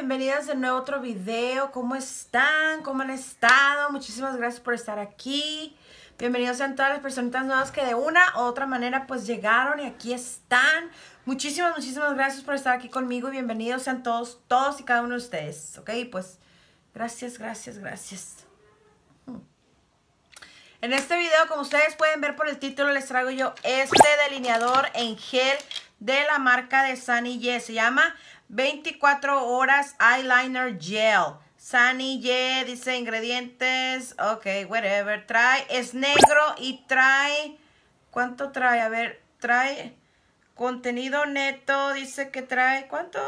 bienvenidas de nuevo a otro video. ¿Cómo están? ¿Cómo han estado? Muchísimas gracias por estar aquí. Bienvenidos sean todas las personitas nuevas que de una u otra manera pues llegaron y aquí están. Muchísimas, muchísimas gracias por estar aquí conmigo y bienvenidos sean todos, todos y cada uno de ustedes. ¿Ok? Pues gracias, gracias, gracias. Mm. En este video, como ustedes pueden ver por el título, les traigo yo este delineador en gel de la marca de Sunny Yes. Se llama 24 horas eyeliner gel. Sunny Ye dice ingredientes. Ok, whatever. Trae, es negro y trae. ¿Cuánto trae? A ver, trae contenido neto. Dice que trae. ¿Cuánto?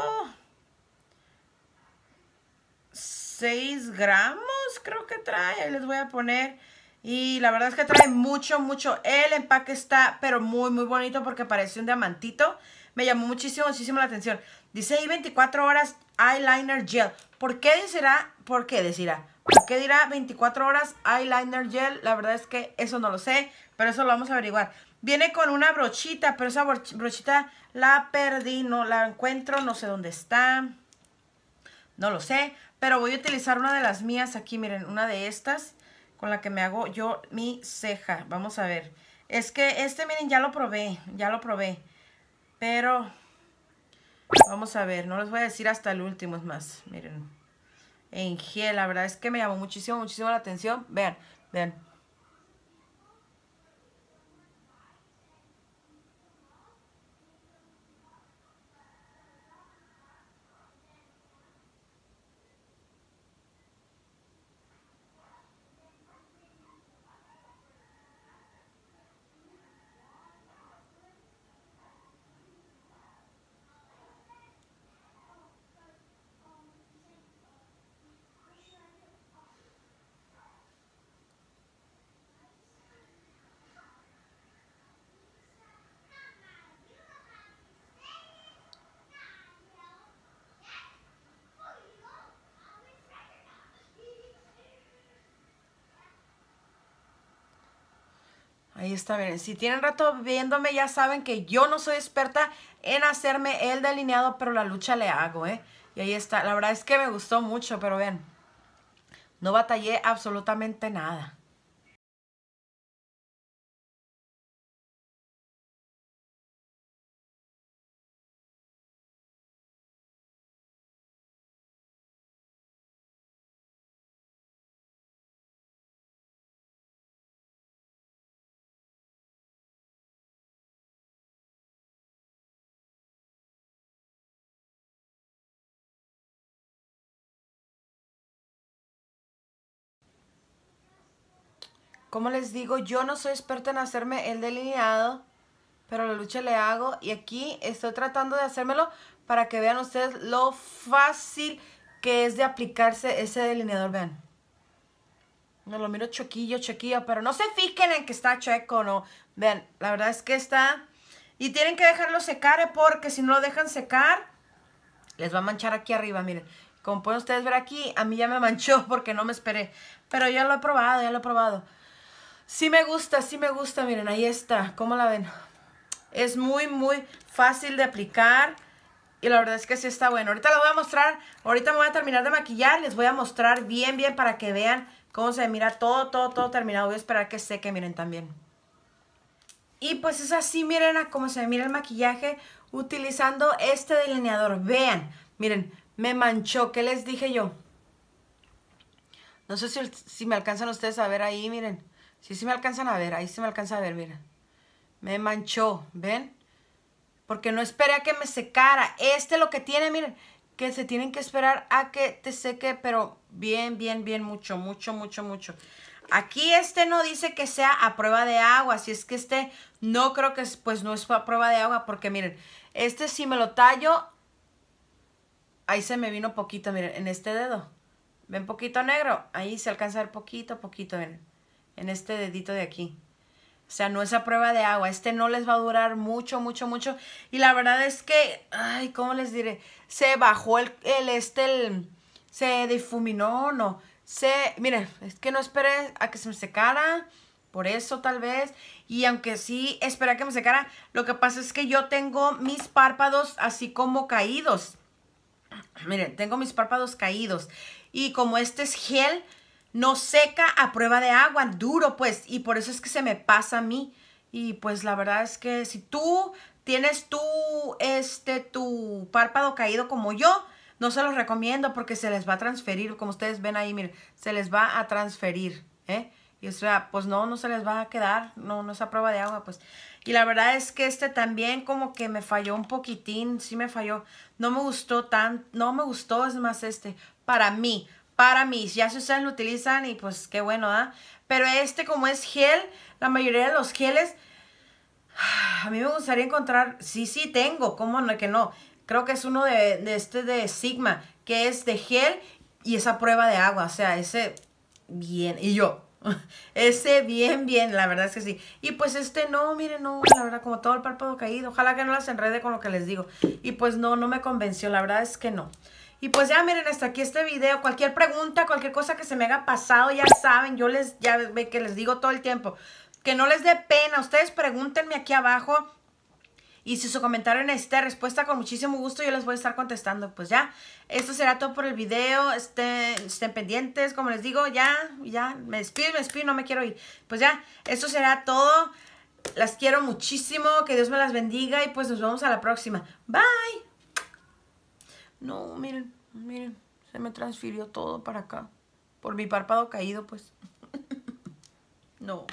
6 gramos creo que trae. Ahí les voy a poner. Y la verdad es que trae mucho, mucho. El empaque está, pero muy, muy bonito porque parece un diamantito. Me llamó muchísimo, muchísimo la atención. Dice ahí 24 horas eyeliner gel. ¿Por qué decirá? ¿Por qué decirá? ¿Por qué dirá 24 horas eyeliner gel? La verdad es que eso no lo sé, pero eso lo vamos a averiguar. Viene con una brochita, pero esa brochita la perdí, no la encuentro, no sé dónde está. No lo sé, pero voy a utilizar una de las mías aquí, miren, una de estas con la que me hago yo mi ceja. Vamos a ver. Es que este, miren, ya lo probé, ya lo probé. Pero, vamos a ver, no les voy a decir hasta el último, es más, miren. En gel, la verdad es que me llamó muchísimo, muchísimo la atención. Vean, vean. Ahí está, bien. Si tienen rato viéndome, ya saben que yo no soy experta en hacerme el delineado, pero la lucha le hago, ¿eh? Y ahí está. La verdad es que me gustó mucho, pero ven, No batallé absolutamente nada. Como les digo, yo no soy experta en hacerme el delineado, pero la lucha le hago y aquí estoy tratando de hacérmelo para que vean ustedes lo fácil que es de aplicarse ese delineador, vean. Me lo miro choquillo, choquillo, pero no se fijen en que está chueco, no. Vean, la verdad es que está... Y tienen que dejarlo secar ¿eh? porque si no lo dejan secar, les va a manchar aquí arriba, miren. Como pueden ustedes ver aquí, a mí ya me manchó porque no me esperé. Pero ya lo he probado, ya lo he probado. Sí me gusta, sí me gusta, miren, ahí está, ¿cómo la ven? Es muy, muy fácil de aplicar y la verdad es que sí está bueno. Ahorita la voy a mostrar, ahorita me voy a terminar de maquillar, les voy a mostrar bien, bien para que vean cómo se mira todo, todo, todo terminado. Voy a esperar que seque, miren, también. Y pues es así, miren a cómo se mira el maquillaje utilizando este delineador. Vean, miren, me manchó. ¿Qué les dije yo? No sé si, si me alcanzan ustedes a ver ahí, miren. Sí, sí me alcanzan a ver, ahí se me alcanza a ver, mira. Me manchó, ¿ven? Porque no esperé a que me secara. Este lo que tiene, miren, que se tienen que esperar a que te seque, pero bien, bien, bien, mucho, mucho, mucho, mucho. Aquí este no dice que sea a prueba de agua, si es que este no creo que pues no es a prueba de agua, porque miren, este si me lo tallo, ahí se me vino poquito, miren, en este dedo. ¿Ven poquito negro? Ahí se alcanza a ver poquito, poquito, miren en este dedito de aquí. O sea, no es a prueba de agua. Este no les va a durar mucho, mucho, mucho. Y la verdad es que, ay, ¿cómo les diré? Se bajó el, el este, se difuminó, no. Se, miren, es que no esperé a que se me secara. Por eso tal vez. Y aunque sí esperé a que me secara, lo que pasa es que yo tengo mis párpados así como caídos. Miren, tengo mis párpados caídos. Y como este es gel, no seca a prueba de agua, duro pues, y por eso es que se me pasa a mí. Y pues la verdad es que si tú tienes tu, este, tu párpado caído como yo, no se los recomiendo porque se les va a transferir, como ustedes ven ahí, miren, se les va a transferir, ¿eh? Y o sea, pues no, no se les va a quedar, no, no es a prueba de agua, pues. Y la verdad es que este también como que me falló un poquitín, sí me falló. No me gustó tan, no me gustó, es más este, para mí para mí, Ya si ustedes lo utilizan y pues qué bueno, ¿ah? Pero este como es gel, la mayoría de los geles, a mí me gustaría encontrar, sí, sí, tengo, ¿cómo no, que no? Creo que es uno de, de este de Sigma, que es de gel y esa prueba de agua, o sea, ese bien, y yo, ese bien, bien, la verdad es que sí. Y pues este no, miren, no, la verdad, como todo el párpado caído. Ojalá que no las enrede con lo que les digo. Y pues no, no me convenció, la verdad es que no. Y pues ya miren, hasta aquí este video. Cualquier pregunta, cualquier cosa que se me haya pasado, ya saben, yo les, ya que les digo todo el tiempo, que no les dé pena. Ustedes pregúntenme aquí abajo. Y si su comentario necesita respuesta, con muchísimo gusto yo les voy a estar contestando. Pues ya, esto será todo por el video. Estén, estén pendientes, como les digo, ya, ya, me despido, me despido, no me quiero ir. Pues ya, esto será todo. Las quiero muchísimo, que Dios me las bendiga y pues nos vemos a la próxima. Bye. No, miren, miren, se me transfirió todo para acá. Por mi párpado caído, pues. no.